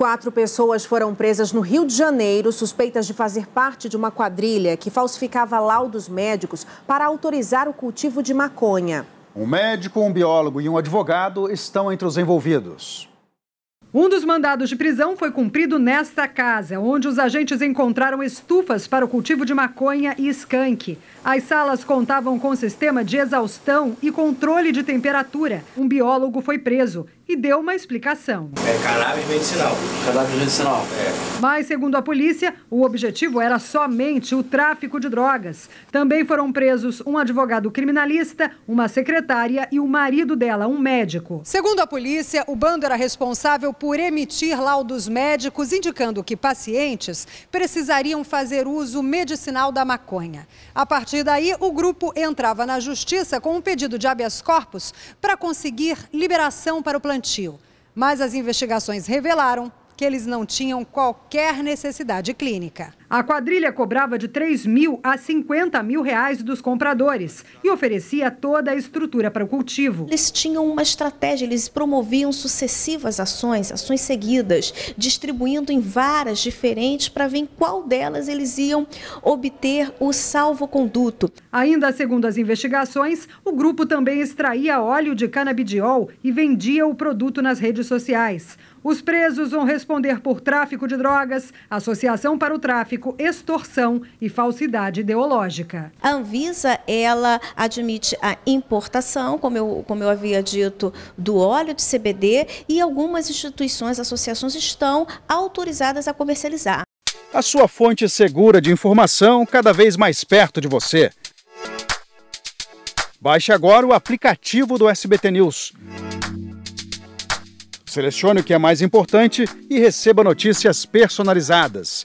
Quatro pessoas foram presas no Rio de Janeiro, suspeitas de fazer parte de uma quadrilha que falsificava laudos médicos para autorizar o cultivo de maconha. Um médico, um biólogo e um advogado estão entre os envolvidos. Um dos mandados de prisão foi cumprido nesta casa, onde os agentes encontraram estufas para o cultivo de maconha e skunk. As salas contavam com sistema de exaustão e controle de temperatura. Um biólogo foi preso e deu uma explicação. É cannabis medicinal. Cannabis medicinal, é. Mas, segundo a polícia, o objetivo era somente o tráfico de drogas. Também foram presos um advogado criminalista, uma secretária e o marido dela, um médico. Segundo a polícia, o bando era responsável por emitir laudos médicos indicando que pacientes precisariam fazer uso medicinal da maconha. A partir daí, o grupo entrava na justiça com um pedido de habeas corpus para conseguir liberação para o plantio. Mas as investigações revelaram que eles não tinham qualquer necessidade clínica. A quadrilha cobrava de 3 mil a 50 mil reais dos compradores e oferecia toda a estrutura para o cultivo. Eles tinham uma estratégia, eles promoviam sucessivas ações, ações seguidas, distribuindo em varas diferentes para ver em qual delas eles iam obter o salvo-conduto. Ainda segundo as investigações, o grupo também extraía óleo de canabidiol e vendia o produto nas redes sociais. Os presos vão responder por tráfico de drogas, associação para o tráfico tráfico, extorsão e falsidade ideológica. A Anvisa, ela admite a importação, como eu, como eu havia dito, do óleo de CBD e algumas instituições, associações estão autorizadas a comercializar. A sua fonte segura de informação cada vez mais perto de você. Baixe agora o aplicativo do SBT News. Selecione o que é mais importante e receba notícias personalizadas